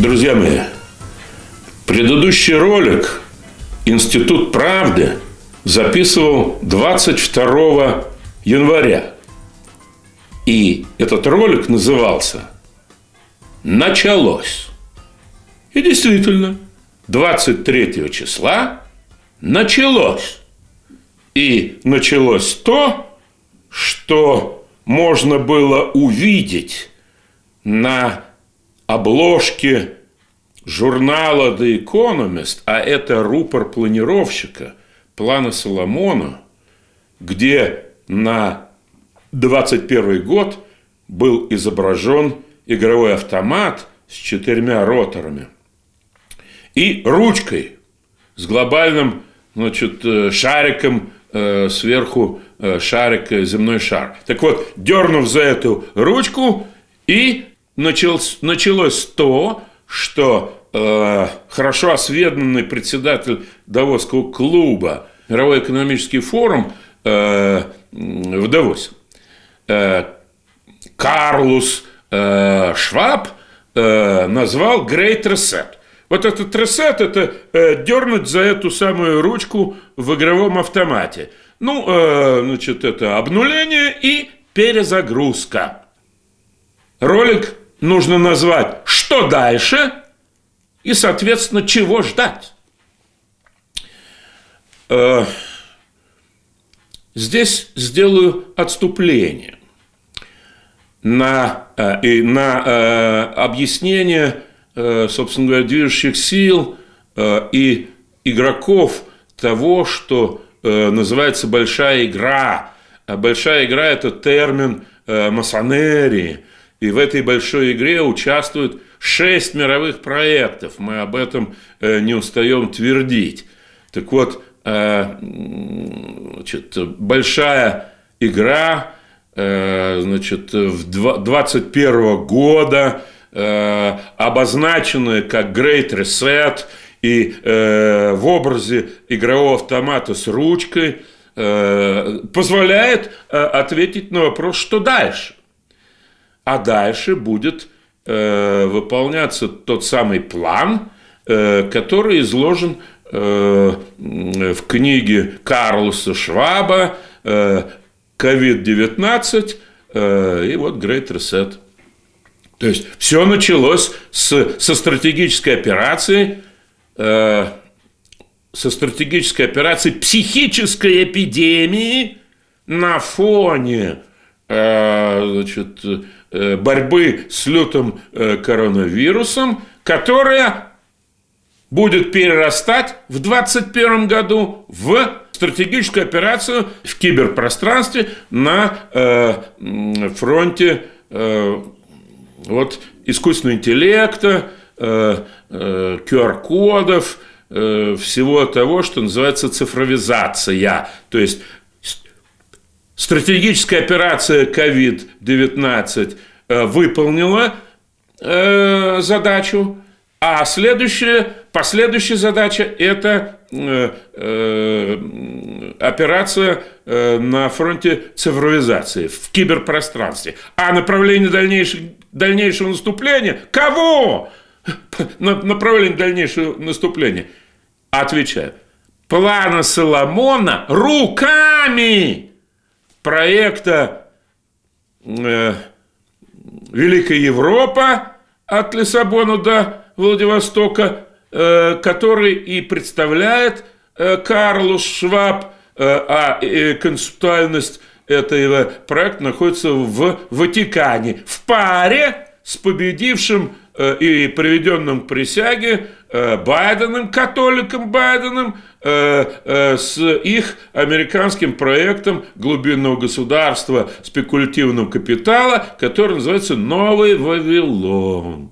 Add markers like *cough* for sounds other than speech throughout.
Друзья мои, предыдущий ролик Институт правды записывал 22 января. И этот ролик назывался «Началось». И действительно, 23 числа началось. И началось то, что можно было увидеть на Обложки журнала The Economist, а это рупор планировщика плана Соломона, где на 21 год был изображен игровой автомат с четырьмя роторами и ручкой с глобальным значит, э, шариком э, сверху э, шарик, земной шар. Так вот, дернув за эту ручку и началось, началось то, что э, хорошо осведомленный председатель Давосского клуба Мировой экономический форум э, в Давосе э, Карлус э, Шваб э, назвал Great Reset. Вот этот ресет – это э, дернуть за эту самую ручку в игровом автомате. Ну, э, значит, это обнуление и перезагрузка. Ролик нужно назвать, что дальше и, соответственно, чего ждать. Э, здесь сделаю отступление на, э, и на э, объяснение, собственно говоря, движущих сил и игроков того, что называется большая игра. Большая игра – это термин масонерии – и в этой большой игре участвуют шесть мировых проектов. Мы об этом э, не устаем твердить. Так вот, э, значит, большая игра э, значит, в 2021 года, обозначенная как Great Reset, и в образе игрового автомата с ручкой позволяет ответить на вопрос, что дальше а дальше будет э, выполняться тот самый план, э, который изложен э, в книге Карлоса Шваба «COVID-19» э, э, и вот «Great Reset». То есть все началось с, со стратегической операции, э, со стратегической операции психической эпидемии на фоне э, значит, Э, борьбы с лютым э, коронавирусом, которая будет перерастать в 2021 году в стратегическую операцию в киберпространстве на э, фронте вот, искусственного интеллекта, QR-кодов, всего того, что называется цифровизация. То есть стратегическая операция COVID-19 э, выполнила э, задачу, а следующая, последующая задача – это э, операция на фронте цифровизации в киберпространстве. А направление дальнейшего, дальнейшего наступления – кого? *laughs* Направление дальнейшего наступления. Отвечаю. Плана Соломона руками проекта э, «Великая Европа» от Лиссабона до Владивостока, э, который и представляет э, Карлус Шваб, э, а э, концептуальность этого проекта находится в Ватикане, в паре с победившим Э, и приведенным к присяге э, Байденом, католиком Байденом, э, с их американским проектом глубинного государства спекулятивного капитала, который называется «Новый Вавилон».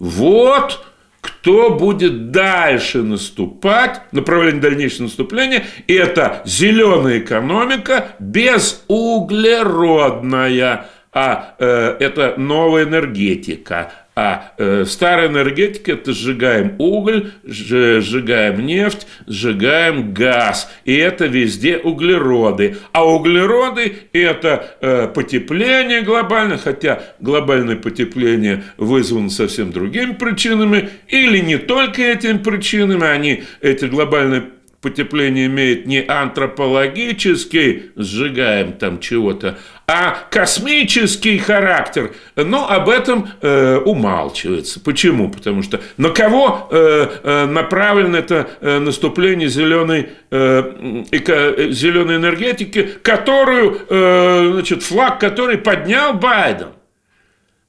Вот кто будет дальше наступать, направление дальнейшего наступления, и это зеленая экономика безуглеродная, а э, это новая энергетика, а э, старая энергетика – это сжигаем уголь, сжигаем нефть, сжигаем газ. И это везде углероды. А углероды – это э, потепление глобальное, хотя глобальное потепление вызвано совсем другими причинами, или не только этими причинами, они, эти глобальные потепление имеет не антропологический, сжигаем там чего-то, а космический характер. Но об этом э, умалчивается. Почему? Потому что на кого э, э направлено это э, наступление зеленой, э, эко, э, зеленой энергетики, которую, э, значит, флаг который поднял Байден?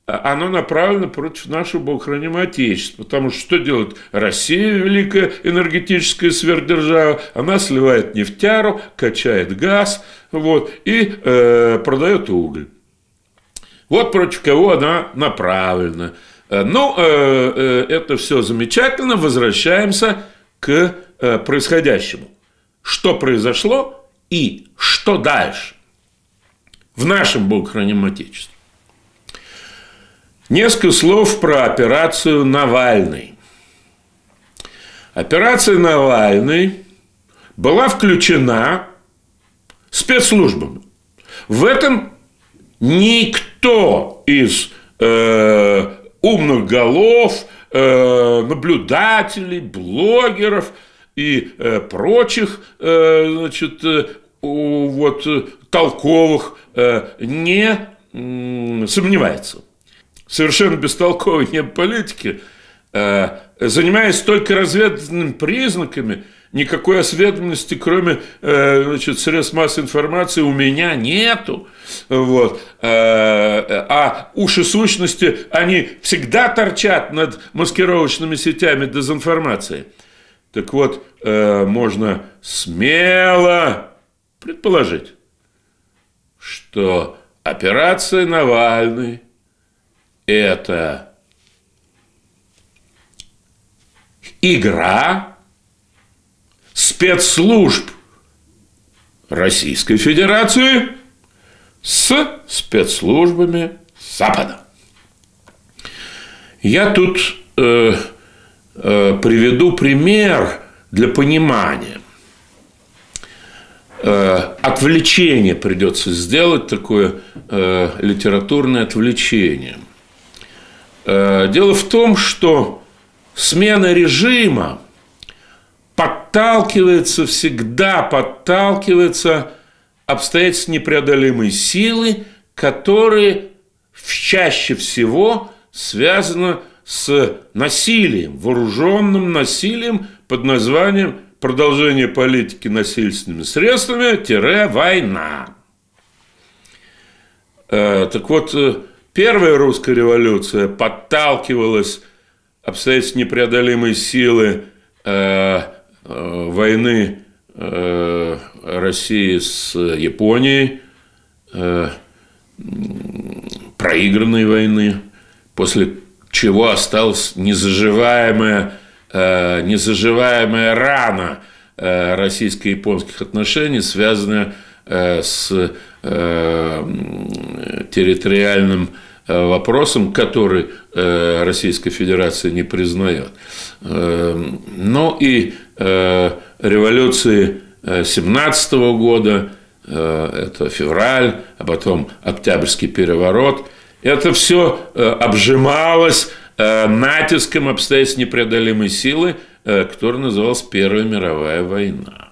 А оно направлено против нашего богохранимого Отечества. Потому что что делает Россия, великая энергетическая сверхдержава? Она сливает нефтяру, качает газ вот, и э, продает уголь. Вот против кого она направлена. Э, ну, э, э, это все замечательно. Возвращаемся к э, происходящему. Что произошло и что дальше в нашем богохранимом Отечестве? Несколько слов про операцию Навальный. Операция Навальный была включена спецслужбами. В этом никто из э, умных голов, э, наблюдателей, блогеров и э, прочих э, значит, э, вот, э, толковых э, не э, сомневается совершенно бестолковой не *laughs* политики, э, занимаясь только разведанными признаками, никакой осведомленности, кроме э, значит, средств массовой информации, у меня нету. Вот. Э, а уши сущности, они всегда торчат над маскировочными сетями дезинформации. Так вот, можно смело предположить, что операция Навальный – это игра спецслужб Российской Федерации с спецслужбами Запада. Я тут э, э, приведу пример для понимания. Э, отвлечение придется сделать, такое э, литературное отвлечение. Э, дело в том, что смена режима подталкивается, всегда подталкивается обстоятельств непреодолимой силы, которые чаще всего связаны с насилием, вооруженным насилием под названием «Продолжение политики насильственными средствами-война». Э, так вот, э, Первая русская революция подталкивалась обстоятельств непреодолимой силы э, э, войны э, России с Японией, э, проигранной войны, после чего осталась незаживаемая, э, незаживаемая рана э, российско-японских отношений, связанная э, с э, территориальным э, вопросам, который э, Российская Федерация не признает. Эм, но ну и э, революции 17 года, это февраль, а потом Октябрьский переворот, это все обжималось натиском обстоятельств непреодолимой силы, которая называлась Первая мировая война.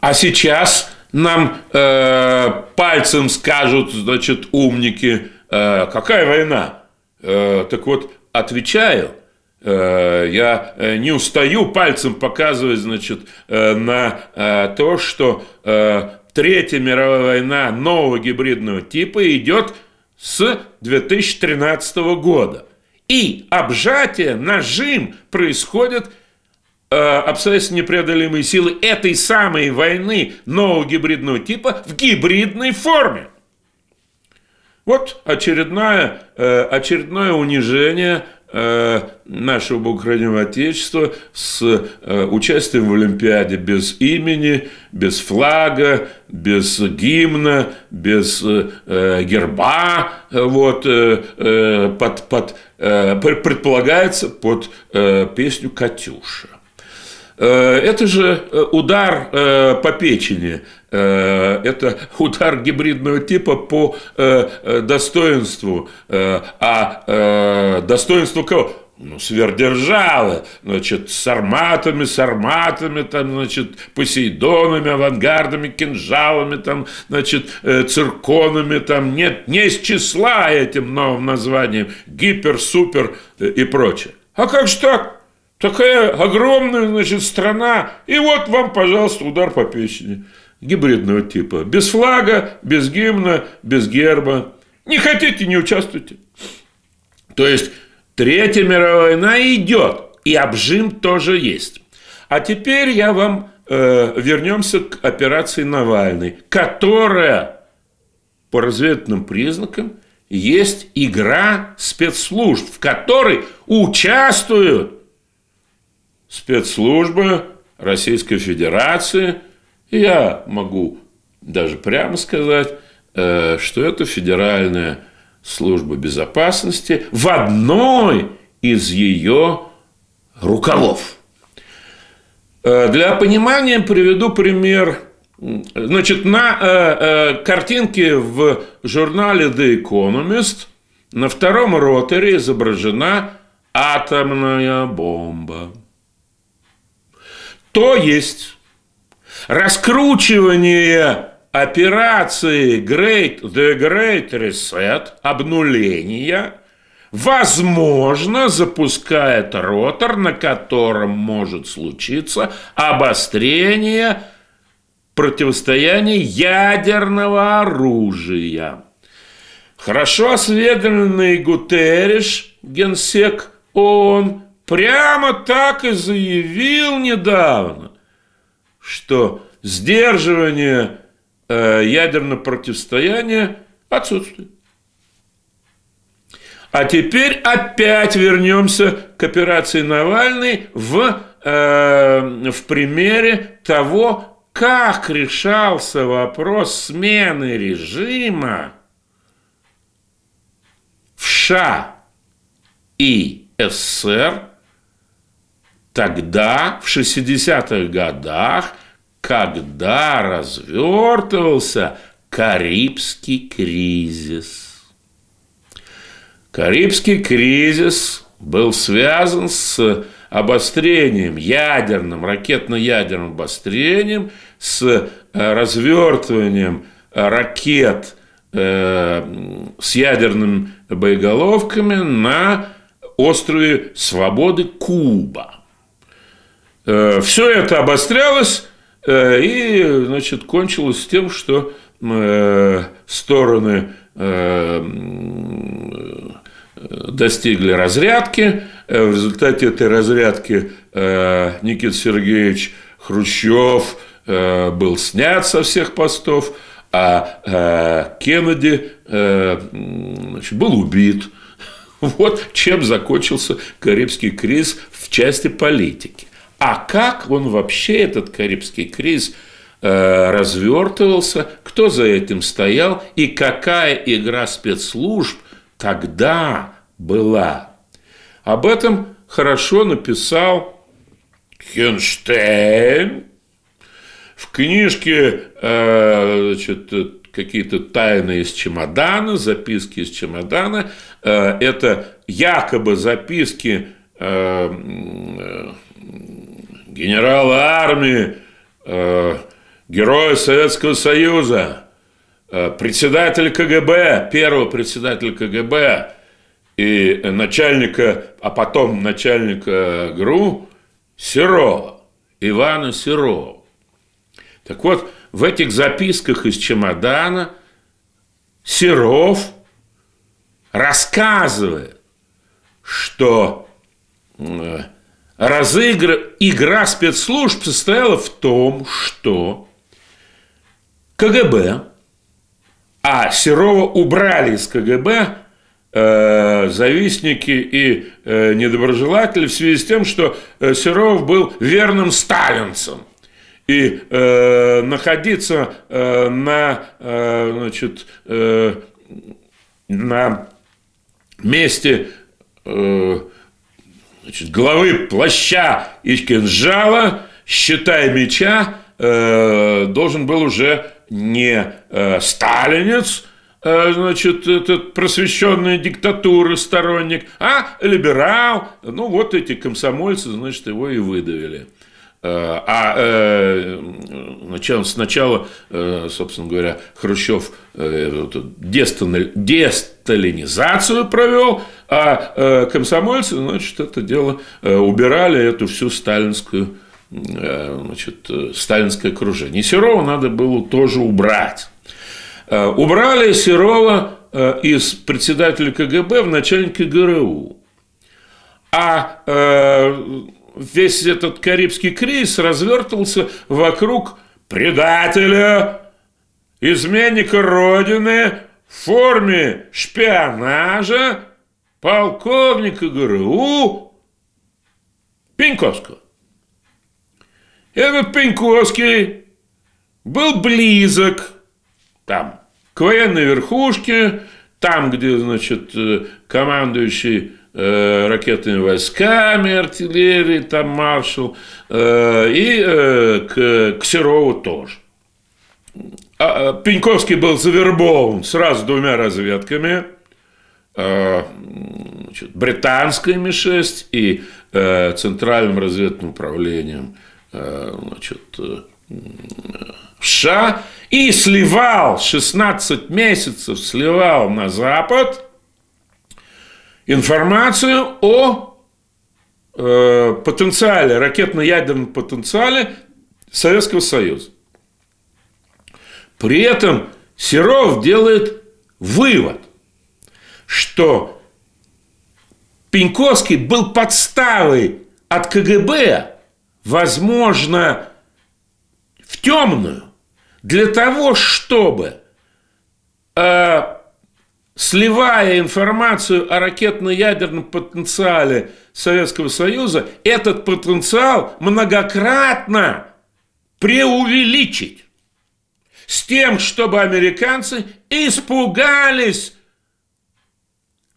А сейчас нам э, пальцем скажут, значит, умники, э, какая война? Э, так вот, отвечаю, э, я э, не устаю пальцем показывать, значит, э, на э, то, что э, Третья мировая война нового гибридного типа идет с 2013 года. И обжатие, нажим происходит Э, обстоятельства непреодолимой силы этой самой войны нового гибридного типа в гибридной форме. Вот очередное, э, очередное унижение э, нашего богохранимого Отечества с участием в Олимпиаде без имени, без флага, без гимна, без герба, вот, под, под, предполагается под песню «Катюша». Э, это же э, удар э, по печени, это *laughs* удар гибридного типа по достоинству. А достоинство кого? ну, сверхдержавы, значит, с арматами, с арматами, там, значит, посейдонами, авангардами, кинжалами, там, значит, цирконами, там, нет, не с числа этим новым названием, гипер, супер и прочее. А как же так? Такая огромная, значит, страна. И вот вам, пожалуйста, удар по печени. Гибридного типа. Без флага, без гимна, без герба. Не хотите, не участвуйте. То есть, Третья мировая война идет. И обжим тоже есть. А теперь я вам э, вернемся к операции Навальный, которая по разведным признакам есть игра спецслужб, в которой участвуют спецслужбы Российской Федерации. И я могу даже прямо сказать, э, что это Федеральная служба безопасности в одной из ее рукавов. Э, для понимания приведу пример. Значит, на э, э, картинке в журнале The Economist на втором роторе изображена атомная бомба то есть раскручивание операции Great, The Great Reset, обнуление, возможно, запускает ротор, на котором может случиться обострение противостояния ядерного оружия. Хорошо осведомленный Гутерриш, генсек ООН, прямо так и заявил недавно, что сдерживание э, ядерного противостояния отсутствует. А теперь опять вернемся к операции Навальный в, э, в примере того, как решался вопрос смены режима в США и СССР тогда, в 60-х годах, когда развертывался Карибский кризис. Карибский кризис был связан с обострением, ядерным, ракетно-ядерным обострением, с э, развертыванием ракет э, с ядерными боеголовками на острове Свободы Куба. Э, Все это обострялось э, и значит, кончилось тем, что э, стороны достигли разрядки. В результате этой разрядки Никит Сергеевич Хрущев был снят со всех постов, а Кеннеди значит, был убит. *laughs* Вот чем закончился Карибский кризис в части политики а как он вообще, этот карибский кризис, э, развертывался, кто за этим стоял и какая игра спецслужб тогда была. Об этом хорошо написал Хенштейн в книжке э, значит, какие-то тайны из чемодана, записки из чемодана. Э, это якобы записки Генерал армии, э, героя Советского Союза, э, председатель КГБ, первого председателя КГБ и начальника, а потом начальника ГРУ Серова, Ивана Серова. Так вот, в этих записках из чемодана Серов рассказывает, что э, разыгра... игра спецслужб состояла в том, что КГБ, а Серова убрали из КГБ э, завистники и э, недоброжелатели в связи с тем, что э, Серов был верным сталинцем. И э, находиться э, на, э, значит, э, на месте э, значит, главы плаща и кинжала, считая меча, э, должен был уже не э, сталинец, э, значит, этот просвещенный диктатуры сторонник, а либерал. Ну, вот эти комсомольцы, значит, его и выдавили. Э, а э, начало, сначала, э, собственно говоря, Хрущев десталинизацию провел, а комсомольцы, значит, это дело убирали эту всю сталинскую значит, сталинское окружение. Серова надо было тоже убрать. Убрали Серова из председателя КГБ в начальника ГРУ. А весь этот Карибский кризис развертывался вокруг предателя, изменника Родины в форме шпионажа полковника ГРУ Пеньковского. Этот Пеньковский был близок там, к военной верхушке, там, где, значит, э, командующий э, ракетными войсками, артиллерией, там маршал, э, и э, к, к Серову тоже. А, э, Пеньковский был завербован сразу двумя разведками, э, значит, британской МИ-6 и э, Центральным разведным управлением э, значит, э, США, и сливал 16 месяцев, сливал на Запад – информацию о э, потенциале, ракетно-ядерном потенциале Советского Союза. При этом Серов делает вывод, что Пеньковский был подставой от КГБ, возможно, в темную, для того, чтобы э, сливая информацию о ракетно-ядерном потенциале Советского Союза, этот потенциал многократно преувеличить с тем, чтобы американцы испугались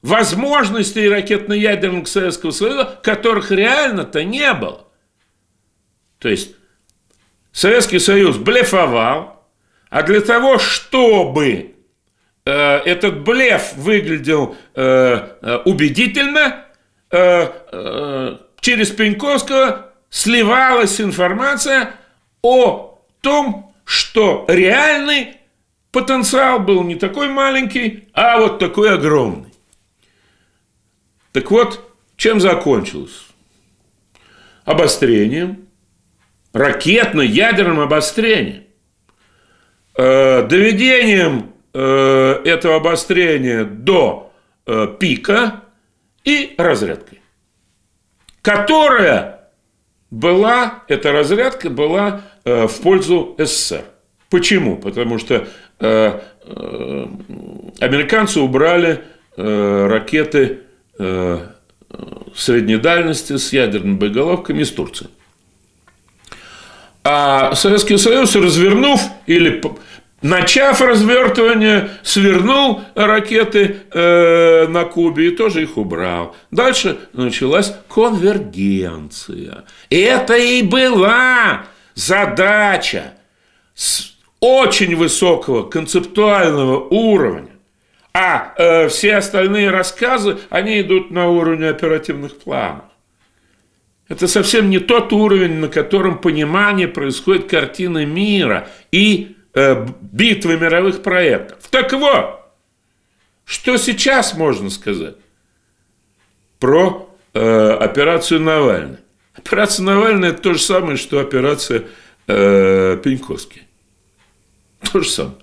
возможностей ракетно-ядерного Советского Союза, которых реально-то не было. То есть Советский Союз блефовал, а для того, чтобы Э, этот блеф выглядел э, э, убедительно, через Пеньковского сливалась информация о том, что реальный потенциал был не такой маленький, а вот такой огромный. Так вот, чем закончилось? Обострением, ракетно-ядерным обострением, доведением Э, этого обострения до э, пика и разрядкой, которая была, эта разрядка была э, в пользу СССР. Почему? Потому что американцы убрали ракеты средней дальности с ядерными боеголовками из Турции. А Советский Союз, развернув или начав развертывание, свернул ракеты э, на Кубе и тоже их убрал. Дальше началась конвергенция. Это и была задача с очень высокого концептуального уровня. А э, все остальные рассказы, они идут на уровне оперативных планов. Это совсем не тот уровень, на котором понимание происходит картины мира и Э, битвы мировых проектов. Так вот, что сейчас можно сказать про э, операцию Навальный? Операция Навальный – это то же самое, что операция э, Пеньковский. То же самое.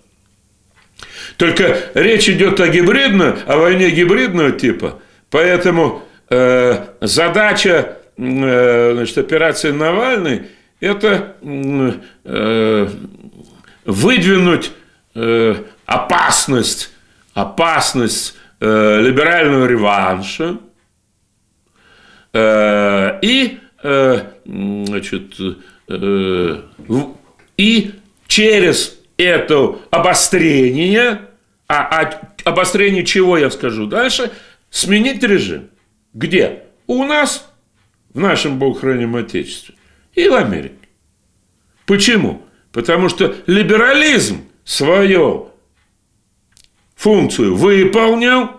Только речь идет о гибридной, о войне гибридного типа, поэтому э, задача э, значит, операции Навальный – это э, выдвинуть э, опасность, опасность э, либерального реванша э, и, э, значит, э, и через это обострение, а, а обострение чего я скажу дальше, сменить режим. Где? У нас, в нашем богохранимом Отечестве и в Америке. Почему? Потому что либерализм свою функцию выполнил,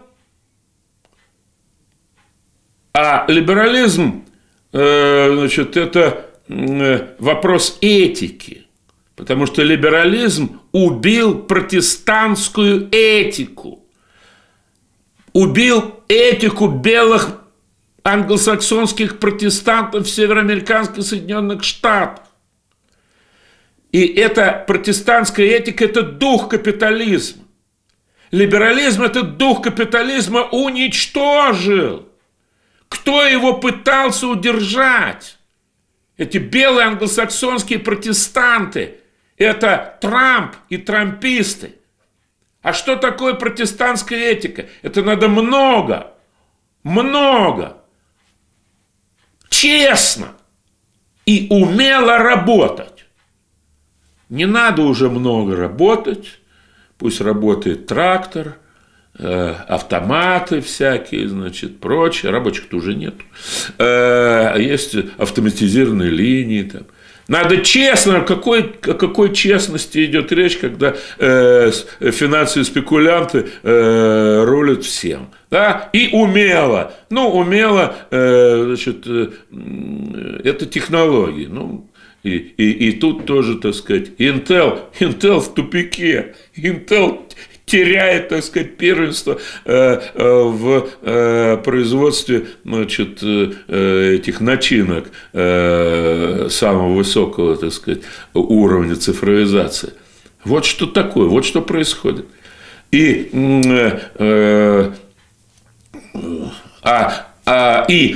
а либерализм, э, значит, это э, вопрос этики. Потому что либерализм убил протестантскую этику. Убил этику белых англосаксонских протестантов североамериканских Соединенных Штатов. И эта протестантская этика – это дух капитализма. Либерализм это дух капитализма уничтожил. Кто его пытался удержать? Эти белые англосаксонские протестанты – это Трамп и трамписты. А что такое протестантская этика? Это надо много, много, честно и умело работать. Не надо уже много работать, пусть работает трактор, э, автоматы всякие, значит, прочее. Рабочих-то уже нет. Э, есть автоматизированные линии там. Надо честно, о какой, о какой честности идет речь, когда э, финансовые спекулянты э, рулят всем. Да? И умело. Ну, умело, э, значит, э, это технологии. Ну, и, и, и тут тоже, так сказать, Intel, Intel в тупике, Intel теряет, так сказать, первенство э, э, в э, производстве значит, этих начинок самого высокого, так сказать, уровня цифровизации. Вот что такое, вот что происходит. И, а, а, и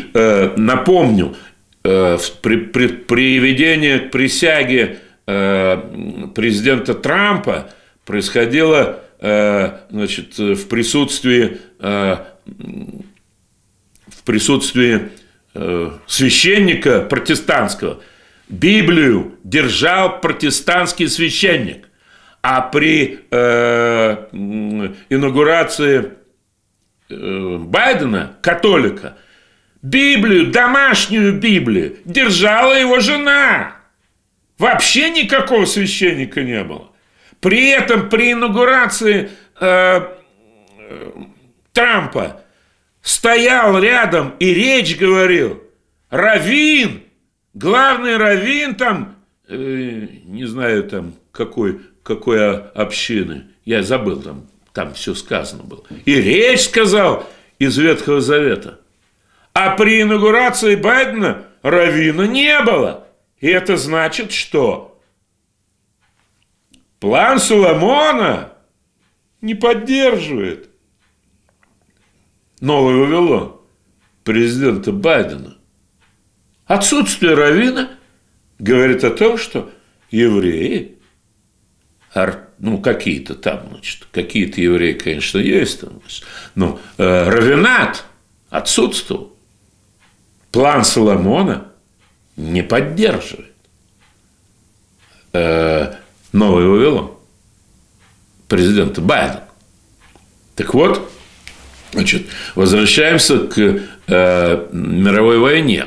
напомню, Э, при, при, приведение к присяге э, президента Трампа происходило э, значит, в присутствии, в присутствии священника протестантского. Библию держал протестантский священник, а при э, инаугурации Байдена, католика, Библию, домашнюю Библию, держала его жена. Вообще никакого священника не было. При этом при инаугурации э, э, Трампа стоял рядом и речь говорил, Равин, главный Равин там, э, не знаю там какой, какой общины, я забыл там, там все сказано было. И речь сказал из Ветхого Завета. А при инаугурации Байдена Равина не было. И это значит что? План Соломона не поддерживает Новый Вавилон президента Байдена. Отсутствие Равина говорит о том, что евреи, ну, какие-то там, значит, какие-то евреи, конечно, есть там, но э, Равинат отсутствовал план Соломона не поддерживает э, Новый Вавилон, президента Байдена. Так вот, значит, возвращаемся к э, мировой войне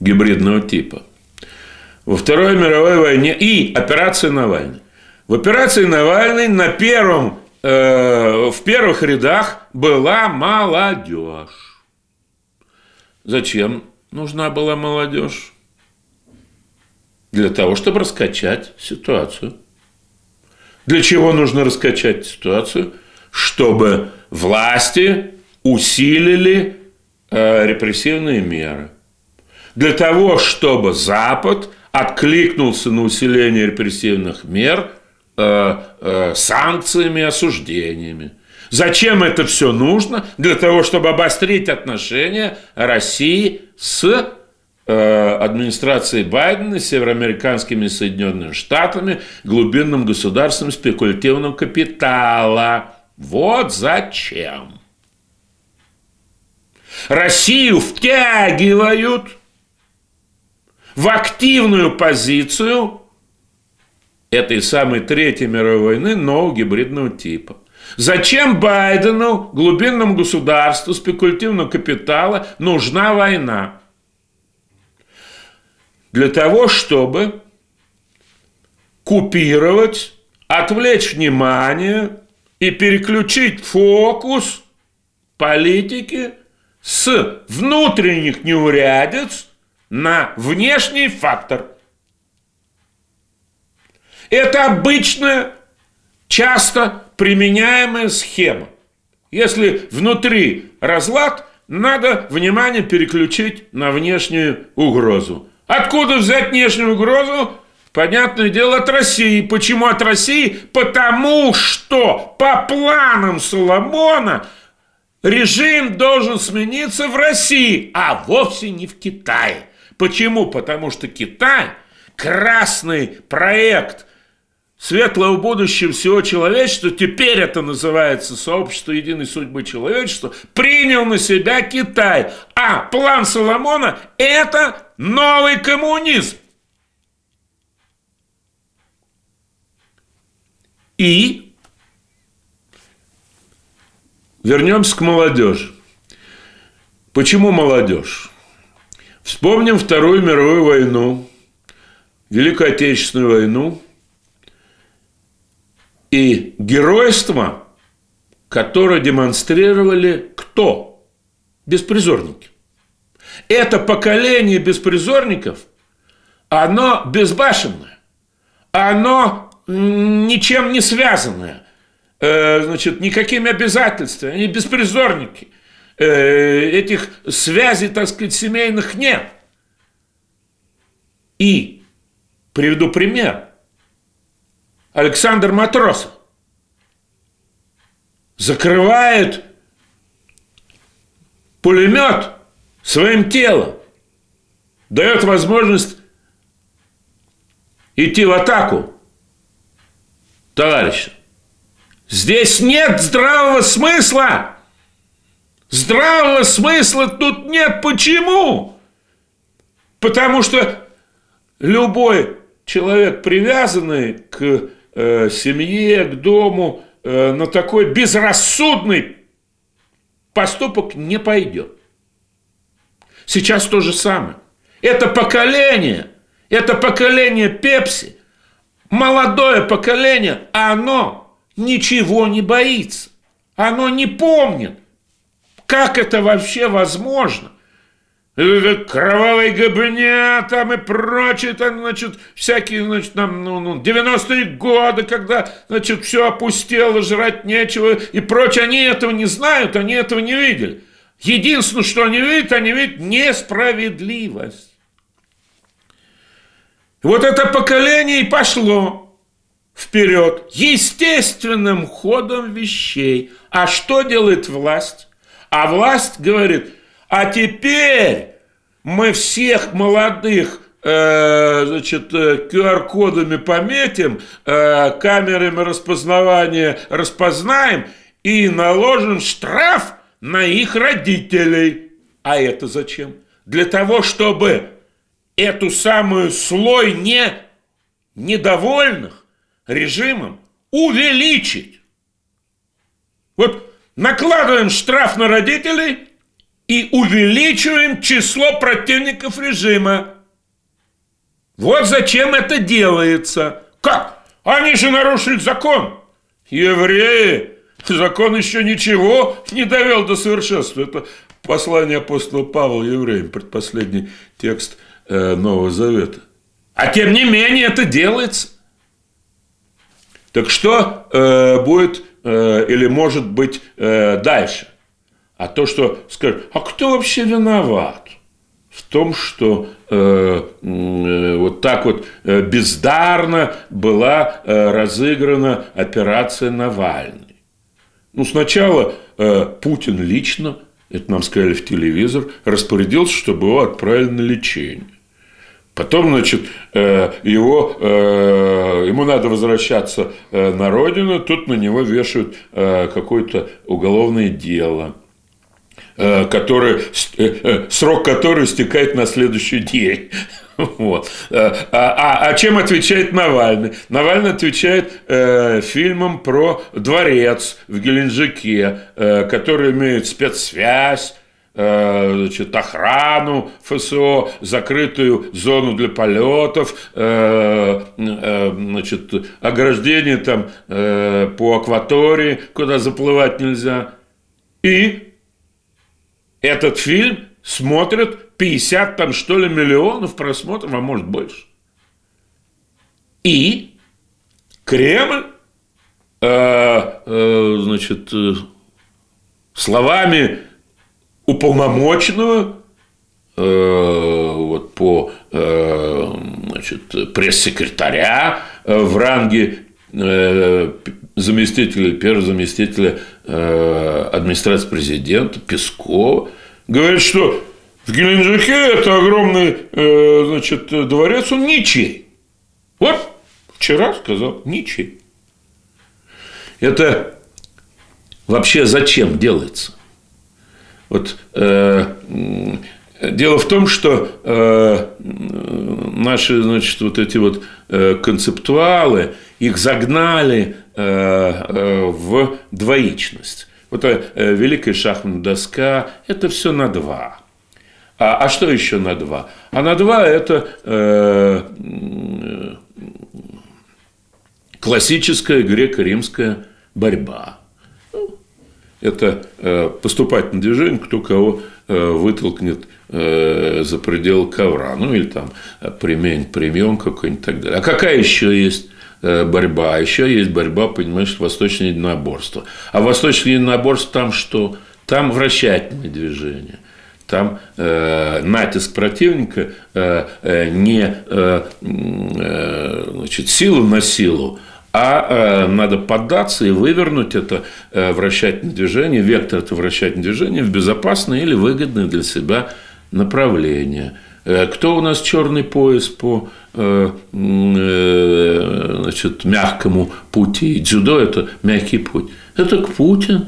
гибридного типа. Во Второй мировой войне и операции Навальный. В операции Навальный на первом, э, в первых рядах была молодежь. Зачем нужна была молодежь? Для того, чтобы раскачать ситуацию. Для чего нужно раскачать ситуацию? Чтобы власти усилили э, репрессивные меры. Для того, чтобы Запад откликнулся на усиление репрессивных мер э, э, санкциями, осуждениями. Зачем это все нужно? Для того, чтобы обострить отношения России с э, администрацией Байдена, североамериканскими Соединенными Штатами, глубинным государством спекулятивного капитала. Вот зачем. Россию втягивают в активную позицию этой самой Третьей мировой войны, но гибридного типа – Зачем Байдену, глубинному государству, спекулятивного капитала нужна война? Для того, чтобы купировать, отвлечь внимание и переключить фокус политики с внутренних неурядиц на внешний фактор. Это обычная, часто применяемая схема. Если внутри разлад, надо внимание переключить на внешнюю угрозу. Откуда взять внешнюю угрозу? Понятное дело, от России. Почему от России? Потому что по планам Соломона режим должен смениться в России, а вовсе не в Китае. Почему? Потому что Китай – красный проект светлое будущее всего человечества, теперь это называется сообщество единой судьбы человечества, принял на себя Китай. А план Соломона – это новый коммунизм. И вернемся к молодежи. Почему молодежь? Вспомним Вторую мировую войну, Великую Отечественную войну – и геройство, которое демонстрировали кто? Беспризорники. Это поколение беспризорников, оно безбашенное, оно ничем не связанное, э, значит, никакими обязательствами, они беспризорники. Э, этих связей, так сказать, семейных нет. И приведу пример. Александр Матросов. Закрывает пулемет своим телом. Дает возможность идти в атаку товарищ. Здесь нет здравого смысла. Здравого смысла тут нет. Почему? Потому что любой человек, привязанный к Э, семье, к дому, э, на такой безрассудный поступок не пойдет. Сейчас то же самое. Это поколение, это поколение Пепси, молодое поколение, оно ничего не боится. Оно не помнит, как это вообще возможно кровавой габня там и прочее, там, значит, всякие, значит, там, ну, ну, 90-е годы, когда, значит, все опустело, жрать нечего и прочее. Они этого не знают, они этого не видели. Единственное, что они видят, они видят несправедливость. Вот это поколение и пошло вперед естественным ходом вещей. А что делает власть? А власть говорит – а теперь мы всех молодых э, значит, QR-кодами э, пометим, э, камерами распознавания распознаем и наложим штраф на их родителей. А это зачем? Для того, чтобы эту самую слой не недовольных режимом увеличить. Вот накладываем штраф на родителей – и увеличиваем число противников режима. Вот зачем это делается. Как? Они же нарушили закон. Евреи. Закон еще ничего не довел до совершенства. Это послание апостола Павла евреям, предпоследний текст э, Нового Завета. А тем не менее это делается. Так что э, будет э, или может быть э, дальше? А то, что скажут, а кто вообще виноват в том, что э, э, вот так вот э, бездарно была э, разыграна операция Навальный? Ну, сначала э, Путин лично, это нам сказали в телевизор, распорядился, чтобы его отправили на лечение. Потом, значит, э, его, э, ему надо возвращаться на родину, тут на него вешают какое-то уголовное дело – Э, который, э, э, срок которой истекает на следующий день. *laughs* Вот. А, а, а чем отвечает Навальный? Навальный отвечает э, фильмом про дворец в Геленджике, э, который имеет спецсвязь, значит, охрану ФСО, закрытую зону для полетов, значит, ограждение там по акватории, куда заплывать нельзя. И этот фильм смотрят 50 там что ли миллионов просмотров, а может больше. И Кремль, э, э, значит, э, словами уполномоченного э, вот по э, значит, пресс-секретаря э, в ранге э, заместителя, первого заместителя Э, администрация президента Пескова, говорит, что в Геленджике это огромный э, значит, дворец, он ничей. Вот вчера сказал ничей. Это вообще зачем делается? Вот э, дело в том, что э, наши, значит, вот эти вот э, концептуалы, их загнали Э, э, в двоичность. Вот э, великая шахматная доска – это все на два. А, а что еще на два? А на два – это э, классическая греко-римская борьба. Ну, это э, поступательное движение, кто кого э, вытолкнет э, за пределы ковра, ну или там примень, примен какой-нибудь так далее. А какая еще есть Э, борьба, а еще есть борьба, понимаешь, восточное единоборство. А восточное единоборство там что? Там вращательные движения там э, натиск противника э, э, не э, э, значит, силу на силу, а э, надо поддаться и вывернуть это э, вращательное движение, вектор это вращательное движение в безопасное или выгодное для себя направление. Э, кто у нас черный пояс по Э, э, значит, мягкому пути. Дзюдо – это мягкий путь. Это к Путин.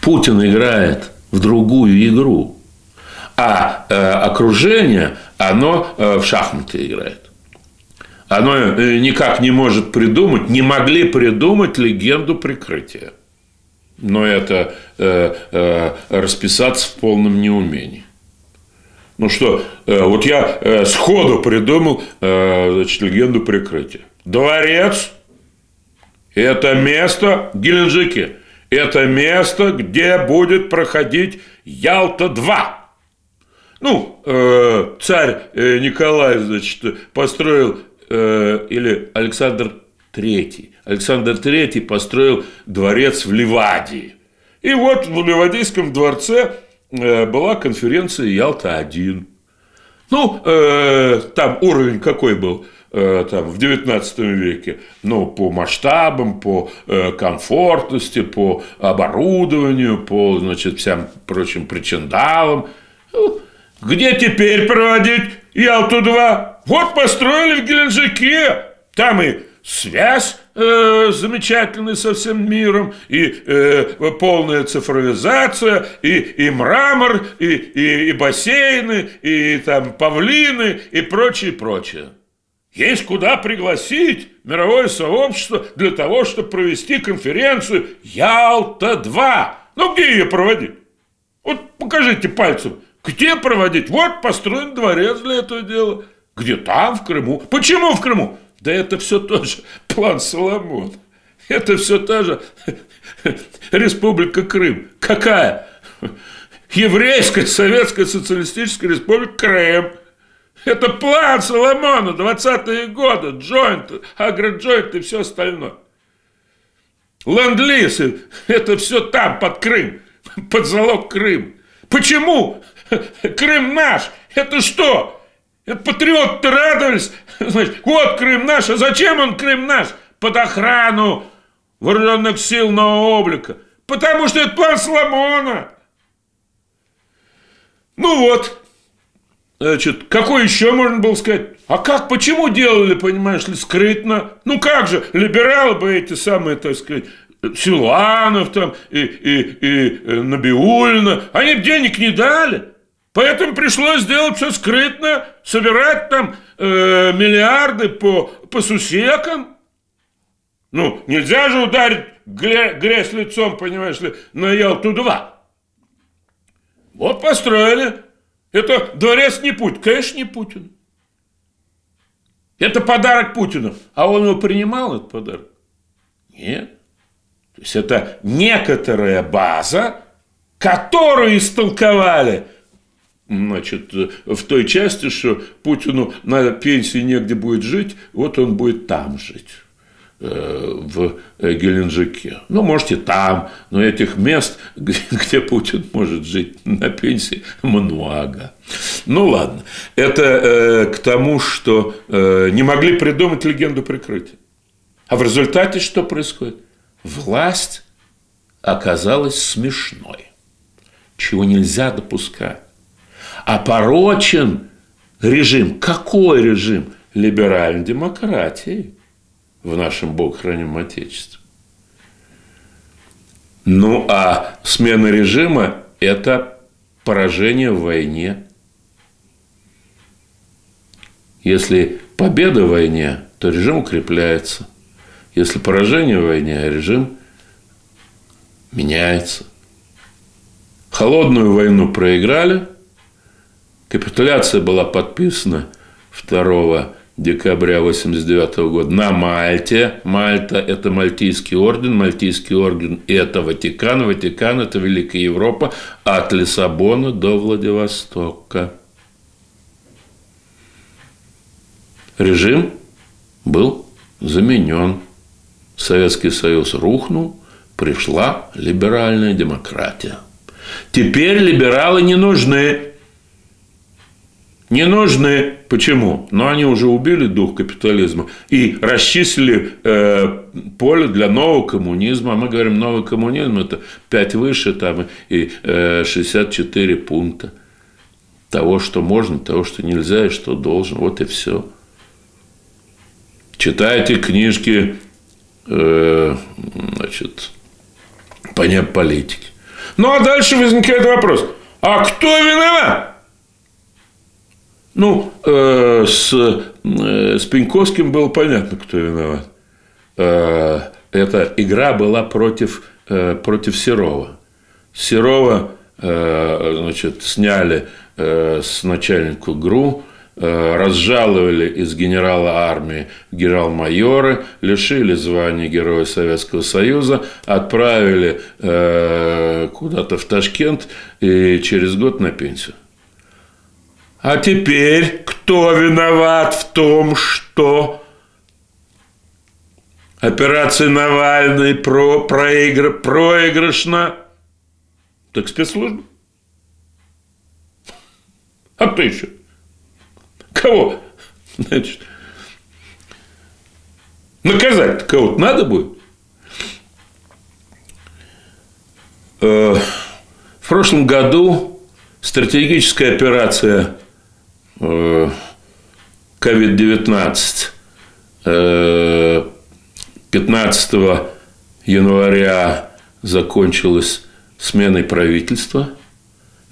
Путин играет в другую игру. А э, окружение, оно в шахматы играет. Оно никак не может придумать, не могли придумать легенду прикрытия. Но это э, э, расписаться в полном неумении. Ну что, э, вот я э, сходу придумал э, значит, легенду прикрытия. Дворец – это место в Геленджике. Это место, где будет проходить Ялта-2. Ну, царь Николай, значит, построил, или Александр III. Александр III построил дворец в Ливадии. И вот в Ливадийском дворце Э, была конференция Ялта-1. Ну, э, там уровень какой был? Э, там, в 19 веке, ну, по масштабам, по э, комфортности, по оборудованию, по, значит, всем прочим причиндалам. Ну, где теперь проводить Ялту-2? Вот построили в Геленджике. Там и связь, э, замечательный со всем миром, и э, полная цифровизация, и, и мрамор, и, и, и бассейны, и там павлины, и прочее, прочее. Есть куда пригласить мировое сообщество для того, чтобы провести конференцию «Ялта-2». Ну, где ее проводить? Вот покажите пальцем, где проводить? Вот построен дворец для этого дела. Где там, в Крыму. Почему в Крыму? Да это все тот же план Соломон. Это все та же Республика Крым. Какая? Еврейская Советская Социалистическая Республика Крым. Это план Соломона, 20-е годы, джойнт, агроджойнт и все остальное. ленд это все там, под Крым, под залог Крым. Почему? Крым наш, это что? Это патриот-то радовались. *laughs* Значит, вот Крым наш, а зачем он Крым наш? Под охрану вооруженных сил нового облика. Потому что это план Соломона. Ну вот. Значит, какой еще можно было сказать? А как, почему делали, понимаешь ли, скрытно? Ну как же, либералы бы эти самые, так сказать, Силанов там и, и, и, и э, Набиульна, они денег не дали. Поэтому пришлось сделать все скрытно, собирать там э, миллиарды по, по сусекам. Ну, нельзя же ударить грязь лицом, понимаешь ли, на Ялту-2. Вот построили. Это дворец не Путин, конечно, не Путин. Это подарок Путину. А он его принимал, этот подарок? Нет. То есть это некоторая база, которую истолковали – значит, в той части, что Путину на пенсии негде будет жить, вот он будет там жить э, в Геленджике. Ну, можете там, но этих мест, *laughs* где, где Путин может жить на пенсии, много. Ну, ладно. Это э, к тому, что э, не могли придумать легенду прикрытия. А в результате что происходит? Власть оказалась смешной, чего нельзя допускать опорочен режим. Какой режим? Либеральной демократии в нашем Бог храним Отечестве. Ну а смена режима – это поражение в войне. Если победа в войне, то режим укрепляется. Если поражение в войне, режим меняется. Холодную войну проиграли – Капитуляция была подписана 2 декабря 1989 года на Мальте. Мальта – это Мальтийский орден, Мальтийский орден – это Ватикан, Ватикан – это Великая Европа, от Лиссабона до Владивостока. Режим был заменен. Советский Союз рухнул, пришла либеральная демократия. Теперь либералы не нужны не нужны. Почему? Но они уже убили дух капитализма и расчислили э, поле для нового коммунизма. А мы говорим, новый коммунизм – это 5 выше там, и э, 64 пункта того, что можно, того, что нельзя и что должен. Вот и все. Читайте книжки э, значит, по политики. Ну, а дальше возникает вопрос. А кто виноват? Ну, э, с, э, с Пеньковским было понятно, кто виноват. Э, эта игра была против, э, против Серова. Серова значит, сняли с начальнику ГРУ, разжаловали из генерала армии генерал-майора, лишили звания Героя Советского Союза, отправили куда-то в Ташкент и через год на пенсию. А теперь кто виноват в том, что операция Навальной про проигр проигрышна? Так спецслужбы? А кто еще? Кого? Значит, наказать кого-то надо будет? Э, в прошлом году стратегическая операция COVID-19. Э, 15 э, января закончилась сменой правительства.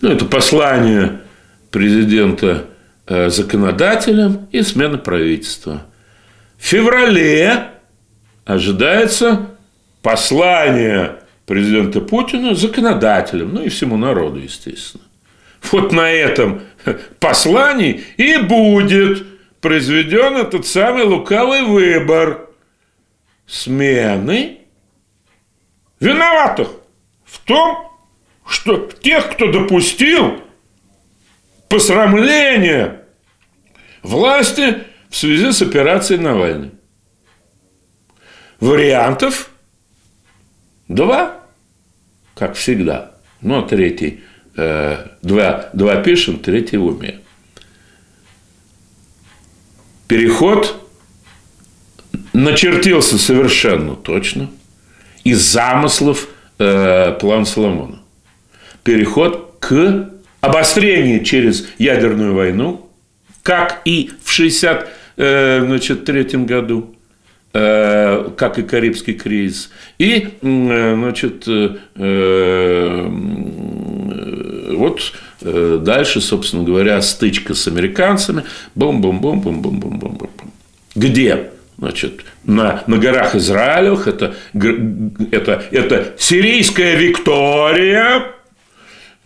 Ну, это послание президента э, законодателям и смена правительства. В феврале ожидается послание президента Путина законодателям, ну и всему народу, естественно вот на этом послании и будет произведен этот самый лукавый выбор смены виноватых в том, что тех, кто допустил посрамление власти в связи с операцией Навального. Вариантов два, как всегда. Но ну, а третий – Э, два, два пишем, третий в уме. Переход начертился совершенно точно из замыслов э, план Соломона. Переход к обострению через ядерную войну, как и в 1963 э, году, э, как и Карибский кризис, и э, значит, э, э вот э, дальше, собственно говоря, стычка с американцами. Бум-бум-бум-бум-бум-бум-бум-бум. Где? Значит, на, на горах Израилевых это, это, это сирийская Виктория,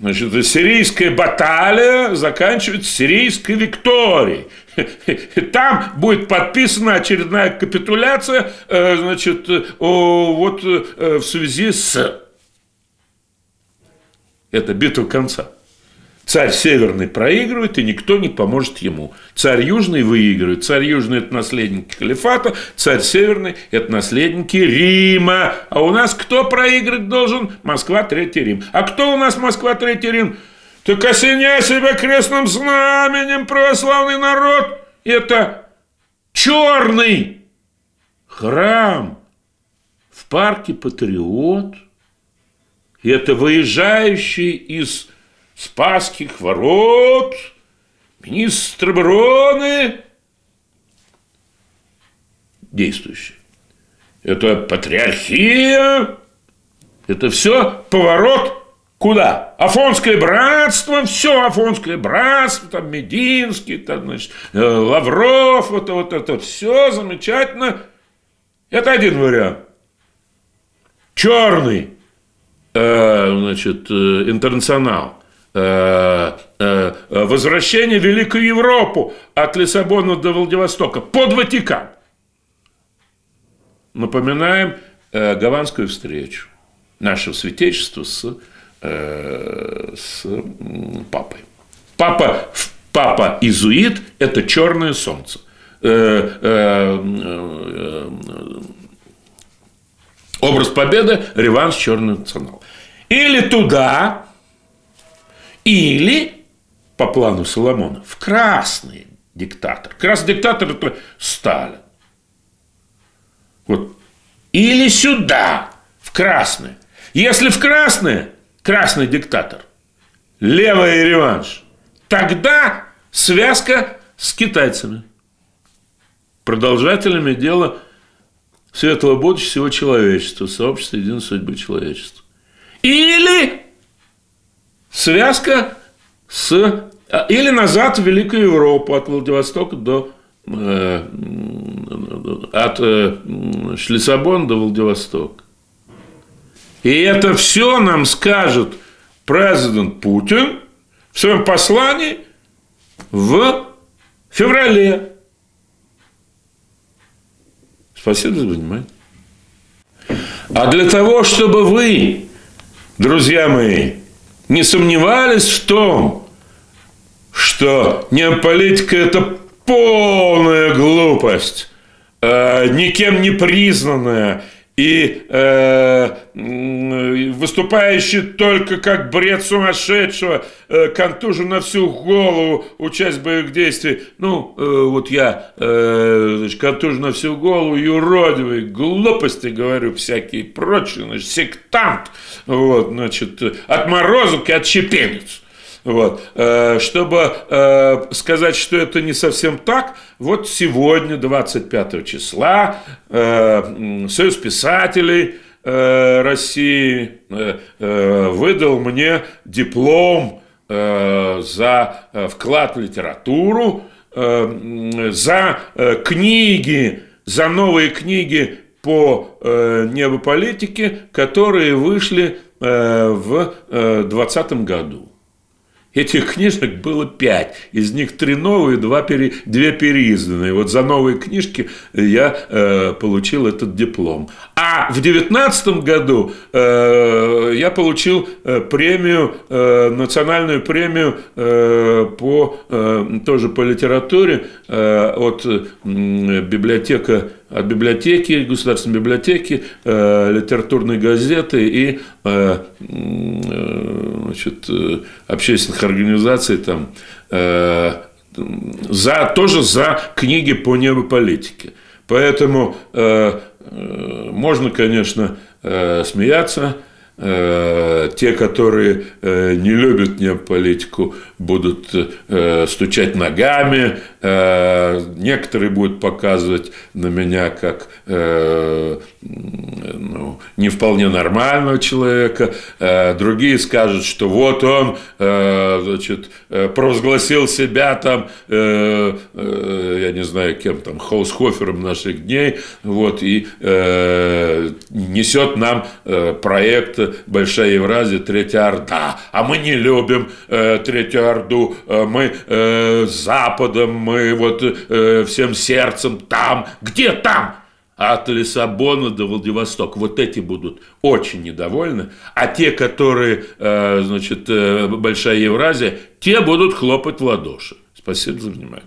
Значит, сирийская баталия заканчивается сирийской викторией. там будет подписана очередная капитуляция э, значит, э, вот, в связи с это битва конца. Царь Северный проигрывает, и никто не поможет ему. Царь Южный выигрывает. Царь Южный – это наследники халифата, царь Северный – это наследники Рима. А у нас кто проиграть должен? Москва, Третий Рим. А кто у нас Москва, Третий Рим? Так осеняй себя крестным знаменем, православный народ! Это черный храм в парке Патриот – это выезжающий из Спасских ворот министр обороны действующий. Это патриархия, это все поворот куда? Афонское братство, все Афонское братство, там Мединский, там, значит, э, Лавров, вот, это вот это все замечательно. Это один вариант. Черный Э, значит, э, интернационал. Э, возвращение в Великую Европу от Лиссабона до Владивостока под Ватикан. Напоминаем гаванскую встречу нашего святейшества с, с папой. Папа, папа изуит – это черное солнце. Образ победы – реванш черного национала. Или туда, или, по плану Соломона, в красный диктатор. Красный диктатор – это Сталин. Вот. Или сюда, в красный. Если в красный, красный диктатор, левый реванш, тогда связка с китайцами. Продолжателями дела светлого будущего всего человечества, сообщества единой судьбы человечества или связка с... А, или назад в Великую Европу от Владивостока до... Э, от э, Шлиссабона до Владивостока. И это все нам скажет президент Путин в своем послании в феврале. Спасибо за внимание. А для того, чтобы вы друзья мои, не сомневались в том, что неополитика – это полная глупость, а никем не признанная – и э, выступающий только как бред сумасшедшего, э, контужу на всю голову, участь боевых действий. Ну, э, вот я э, значит, контужу на всю голову, юродивый, глупости говорю всякие прочие, значит, сектант, вот, значит, отморозок и отщепенец. Вот. Э, чтобы э, сказать, что это не совсем так, вот сегодня, 25 числа, э, Союз писателей России выдал мне диплом за вклад в литературу, за книги, за новые книги по небополитике, которые вышли в 2020 году. Этих книжек было пять, из них три новые, два пере, две переизданные. Вот за новые книжки я э, получил этот диплом. А в девятнадцатом году э, я получил э, премию, э, национальную премию э, по э, тоже по литературе э, от э, библиотека от библиотеки, государственной библиотеки, э, литературной газеты и э, э значит, э, общественных организаций там, э, за, тоже за книги по небополитике. Поэтому э, э можно, конечно, э, смеяться – Э, те, которые э, не любят неополитику, будут э, стучать ногами, некоторые будут показывать на меня как ну, не вполне нормального человека, другие скажут, что вот он значит, провозгласил себя там, я не знаю кем там, Хаусхофером наших дней, вот, и несет нам проект Большая Евразия, Третья Орда. А мы не любим э, Третью Орду, э, мы э, Западом, мы вот э, всем сердцем там. Где там? От Лиссабона до Владивостока. Вот эти будут очень недовольны. А те, которые, э, значит, э, Большая Евразия, те будут хлопать в ладоши. Спасибо за внимание.